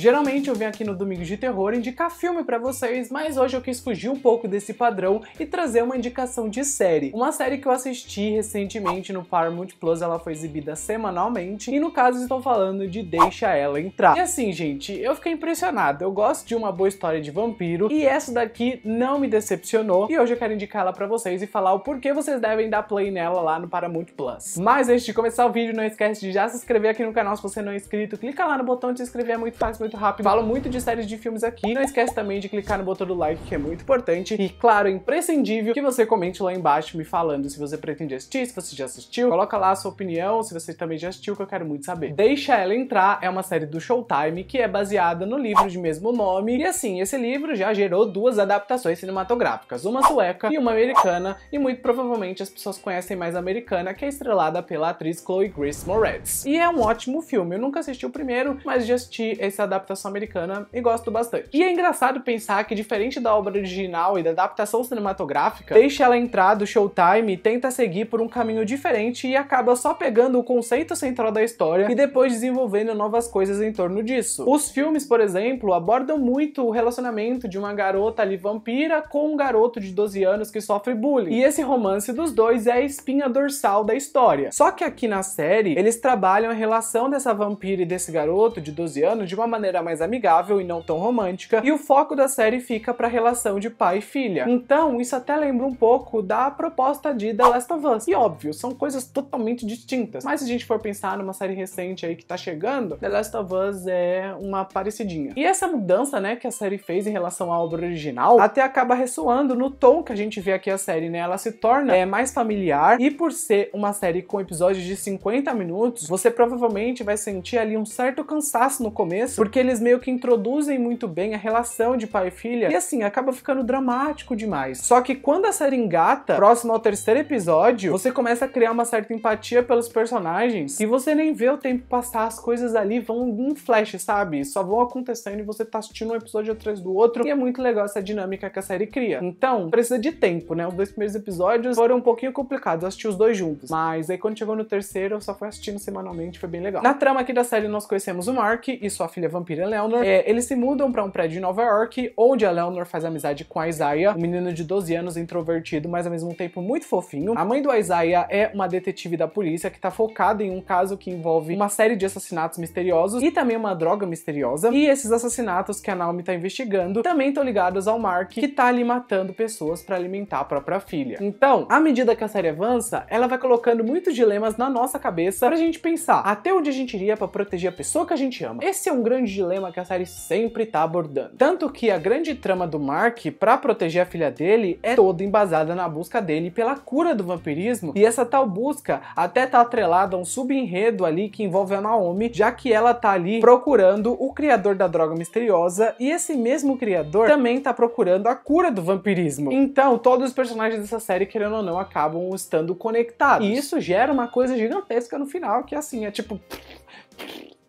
Geralmente eu venho aqui no Domingo de Terror indicar filme para vocês, mas hoje eu quis fugir um pouco desse padrão e trazer uma indicação de série. Uma série que eu assisti recentemente no Paramount Plus, ela foi exibida semanalmente, e no caso estou falando de Deixa Ela Entrar. E assim, gente, eu fiquei impressionado. Eu gosto de uma boa história de vampiro, e essa daqui não me decepcionou, e hoje eu quero indicar ela para vocês e falar o porquê vocês devem dar play nela lá no Paramount Plus. Mas antes de começar o vídeo, não esquece de já se inscrever aqui no canal se você não é inscrito, clica lá no botão de se inscrever, é muito fácil, muito muito rápido. Falo muito de séries de filmes aqui. Não esquece também de clicar no botão do like, que é muito importante. E, claro, é imprescindível que você comente lá embaixo me falando se você pretende assistir, se você já assistiu. Coloca lá a sua opinião, se você também já assistiu, que eu quero muito saber. Deixa Ela Entrar é uma série do Showtime que é baseada no livro de mesmo nome. E, assim, esse livro já gerou duas adaptações cinematográficas, uma sueca e uma americana, e muito provavelmente as pessoas conhecem mais a americana, que é estrelada pela atriz Chloe Grace Moretz. E é um ótimo filme. Eu nunca assisti o primeiro, mas já assisti esse adaptação adaptação americana e gosto bastante. E é engraçado pensar que, diferente da obra original e da adaptação cinematográfica, deixa ela entrar do Showtime e tenta seguir por um caminho diferente e acaba só pegando o conceito central da história e depois desenvolvendo novas coisas em torno disso. Os filmes, por exemplo, abordam muito o relacionamento de uma garota ali vampira com um garoto de 12 anos que sofre bullying. E esse romance dos dois é a espinha dorsal da história. Só que aqui na série, eles trabalham a relação dessa vampira e desse garoto de 12 anos de uma maneira maneira mais amigável e não tão romântica, e o foco da série fica para a relação de pai e filha. Então, isso até lembra um pouco da proposta de The Last of Us. E óbvio, são coisas totalmente distintas. Mas se a gente for pensar numa série recente aí que tá chegando, The Last of Us é uma parecidinha. E essa mudança, né, que a série fez em relação à obra original, até acaba ressoando no tom que a gente vê aqui a série, né? Ela se torna é, mais familiar e por ser uma série com episódios de 50 minutos, você provavelmente vai sentir ali um certo cansaço no começo, porque eles meio que introduzem muito bem a relação de pai e filha, e assim, acaba ficando dramático demais. Só que quando a série engata, próximo ao terceiro episódio, você começa a criar uma certa empatia pelos personagens, e você nem vê o tempo passar, as coisas ali vão em flash, sabe? Só vão acontecendo e você tá assistindo um episódio atrás do outro, e é muito legal essa dinâmica que a série cria. Então, precisa de tempo, né? Os dois primeiros episódios foram um pouquinho complicados, eu assisti os dois juntos, mas aí quando chegou no terceiro, eu só fui assistindo semanalmente, foi bem legal. Na trama aqui da série, nós conhecemos o Mark e sua filha vampira vampira Eleanor, é, eles se mudam para um prédio em Nova York, onde a Eleanor faz amizade com a Isaiah, um menino de 12 anos introvertido, mas ao mesmo tempo muito fofinho. A mãe do Isaiah é uma detetive da polícia que está focada em um caso que envolve uma série de assassinatos misteriosos e também uma droga misteriosa. E esses assassinatos que a Naomi está investigando também estão ligados ao Mark, que está ali matando pessoas para alimentar a própria filha. Então, à medida que a série avança, ela vai colocando muitos dilemas na nossa cabeça para a gente pensar até onde a gente iria para proteger a pessoa que a gente ama. Esse é um grande dilema que a série sempre tá abordando. Tanto que a grande trama do Mark para proteger a filha dele é toda embasada na busca dele pela cura do vampirismo, e essa tal busca até tá atrelada a um subenredo ali que envolve a Naomi, já que ela tá ali procurando o criador da droga misteriosa e esse mesmo criador também tá procurando a cura do vampirismo. Então, todos os personagens dessa série, querendo ou não, acabam estando conectados. E isso gera uma coisa gigantesca no final, que é assim, é tipo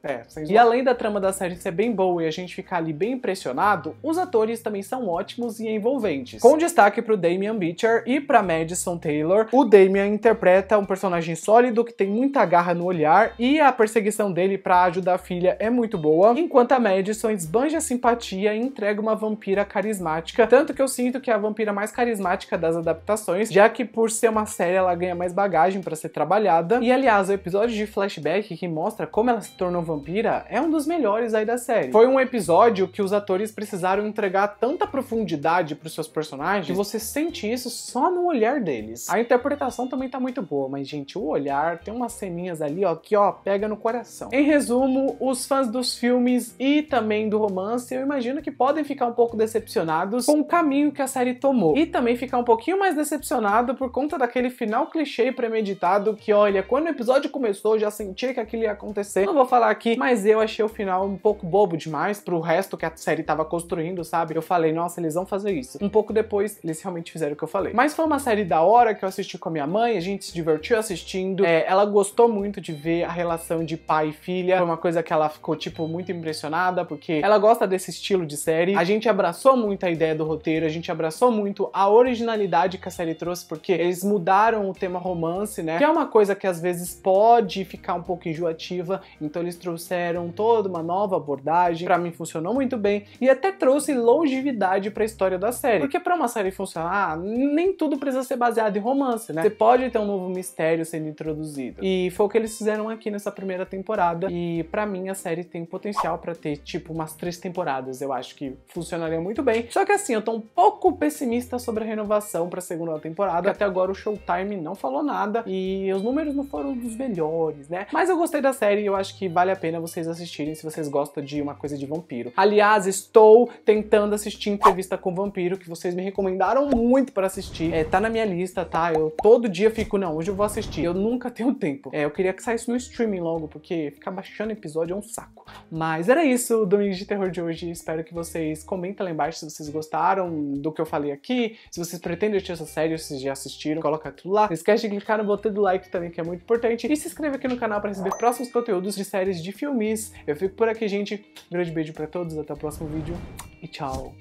é, sem e além da trama da série ser bem boa e a gente ficar ali bem impressionado, os atores também são ótimos e envolventes. Com destaque pro Damian Beecher e pra Madison Taylor, o Damian interpreta um personagem sólido que tem muita garra no olhar e a perseguição dele para ajudar a filha é muito boa, enquanto a Madison esbanja simpatia e entrega uma vampira carismática, tanto que eu sinto que é a vampira mais carismática das adaptações, já que por ser uma série ela ganha mais bagagem para ser trabalhada. E aliás, o episódio de flashback que mostra como ela se tornou Vampira é um dos melhores aí da série. Foi um episódio que os atores precisaram entregar tanta profundidade para os seus personagens que você sente isso só no olhar deles. A interpretação também tá muito boa, mas gente, o olhar tem umas ceninhas ali, ó, que ó, pega no coração. Em resumo, os fãs dos filmes e também do romance, eu imagino que podem ficar um pouco decepcionados com o caminho que a série tomou. E também ficar um pouquinho mais decepcionado por conta daquele final clichê premeditado que, olha, quando o episódio começou, já sentia que aquilo ia acontecer. Não vou falar mas eu achei o final um pouco bobo demais pro resto que a série tava construindo, sabe? Eu falei, nossa, eles vão fazer isso. Um pouco depois, eles realmente fizeram o que eu falei. Mas foi uma série da hora que eu assisti com a minha mãe, a gente se divertiu assistindo. É, ela gostou muito de ver a relação de pai e filha. Foi uma coisa que ela ficou, tipo, muito impressionada, porque ela gosta desse estilo de série. A gente abraçou muito a ideia do roteiro, a gente abraçou muito a originalidade que a série trouxe, porque eles mudaram o tema romance, né? Que é uma coisa que às vezes pode ficar um pouco enjoativa, então eles trouxeram trouxeram toda uma nova abordagem, para mim funcionou muito bem e até trouxe longevidade para a história da série. Porque para uma série funcionar, nem tudo precisa ser baseado em romance, né? Você pode ter um novo mistério sendo introduzido. E foi o que eles fizeram aqui nessa primeira temporada e para mim a série tem potencial para ter tipo umas três temporadas, eu acho que funcionaria muito bem. Só que assim, eu tô um pouco pessimista sobre a renovação para a segunda temporada, até agora o Showtime não falou nada e os números não foram dos melhores, né? Mas eu gostei da série e eu acho que vale a pena vocês assistirem se vocês gostam de uma coisa de vampiro. Aliás, estou tentando assistir Entrevista com Vampiro, que vocês me recomendaram muito para assistir. É, tá na minha lista, tá? Eu todo dia fico, não, hoje eu vou assistir. Eu nunca tenho tempo. É, eu queria que saísse no streaming logo, porque ficar baixando episódio é um saco. Mas era isso o Domingo de Terror de hoje. Espero que vocês comentem lá embaixo se vocês gostaram do que eu falei aqui, se vocês pretendem assistir essa série, se já assistiram, coloca tudo lá. Não esquece de clicar no botão do like também, que é muito importante. E se inscreve aqui no canal para receber próximos conteúdos de séries de de filmes. Eu fico por aqui, gente. Um grande beijo para todos, até o próximo vídeo e tchau!